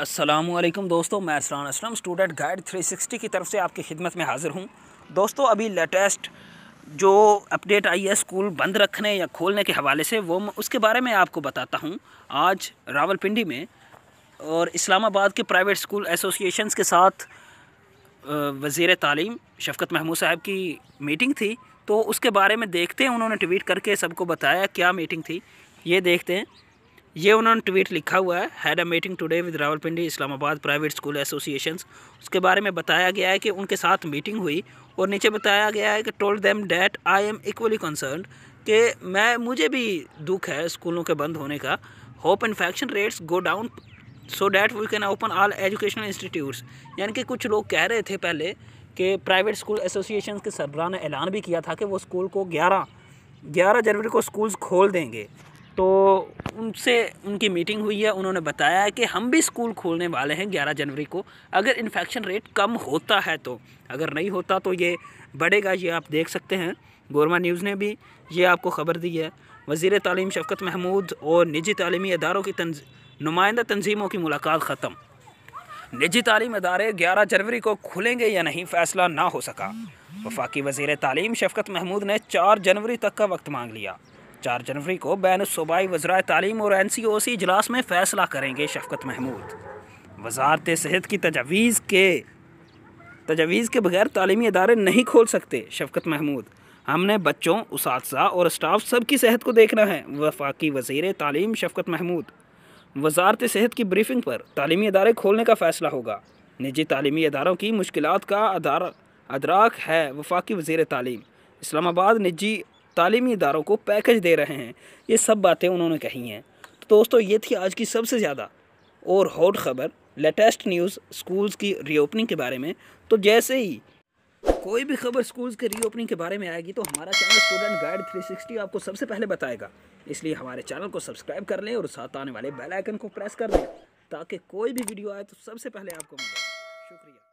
असलम दोस्तों मैं Aslan Aslam student guide 360 की तरफ से आपकी खिदमत में हाज़िर हूँ दोस्तों अभी लेटेस्ट जो अपडेट आई है स्कूल बंद रखने या खोलने के हवाले से वो उसके बारे में आपको बताता हूँ आज रावलपिंडी में और इस्लामाबाद के प्राइवेट स्कूल एसोसिएशन के साथ वज़ी तालीम शफकत महमूद साहब की मीटिंग थी तो उसके बारे में देखते हैं उन्होंने ट्वीट करके सबको बताया क्या मीटिंग थी ये देखते हैं ये उन्होंने ट्वीट लिखा हुआ है had a meeting today with Rawalpindi Islamabad private school association उसके बारे में बताया गया है कि उनके साथ मीटिंग हुई और नीचे बताया गया है कि told them that I am equally concern कि मैं मुझे भी दुख है स्कूलों के बंद होने का hope infection rates go down so that we can open all educational institutes यानी कि कुछ लोग कह रहे थे पहले कि प्राइवेट स्कूल एसोसिएशन के सरबरा ने ऐलान भी किया था कि वो स्कूल को ग्यारह ग्यारह जनवरी को स्कूल्स खोल देंगे तो उनसे उनकी मीटिंग हुई है उन्होंने बताया है कि हम भी स्कूल खोलने वाले हैं 11 जनवरी को अगर इन्फेक्शन रेट कम होता है तो अगर नहीं होता तो ये बढ़ेगा ये आप देख सकते हैं गोरमा न्यूज़ ने भी ये आपको ख़बर दी है वज़ी तालीम शफकत महमूद और निजी तलीमी इदारों की तंज नुमाइंदा तंजीमों की मुलाकात ख़त्म निजी तलीम अदारे ग्यारह जनवरी को खुलेंगे या नहीं फैसला ना हो सका वफाकी वज़ी तालीम शफकत महमूद ने चार जनवरी तक का वक्त मांग लिया चार जनवरी को बैन सूबाई वजरा तालीम और एन सी ओ सी इजलास में फैसला करेंगे शफकत महमूद वजारत सेहत की तजावीज़ के तजावीज़ के बगैर तालीमी इदारे नहीं खोल सकते शफकत महमूद हमने बच्चों उस और स्टाफ सब की सेहत को देखना है वफाकी वजीर तालीम शफकत महमूद वजारत सेहत की ब्रीफिंग पर तालीमी इदारे खोलने का फ़ैसला होगा निजी तलीमी इदारों की मुश्किल का अदार अदराक है वफाकी वजीर तालीम इस्लामाबाद निजी तालीमी इदारों को पैकेज दे रहे हैं ये सब बातें उन्होंने कही हैं तो दोस्तों ये थी आज की सबसे ज़्यादा और हॉट खबर लेटेस्ट न्यूज़ स्कूल्स की रीओपनिंग के बारे में तो जैसे ही कोई भी खबर स्कूल्स के रीओपनिंग के बारे में आएगी तो हमारा चैनल स्टूडेंट गाइड 360 आपको सबसे पहले बताएगा इसलिए हमारे चैनल को सब्सक्राइब कर लें और साथ आने वाले बेल आइकन को प्रेस कर लें ताकि कोई भी वीडियो आए तो सबसे पहले आपको मिले शुक्रिया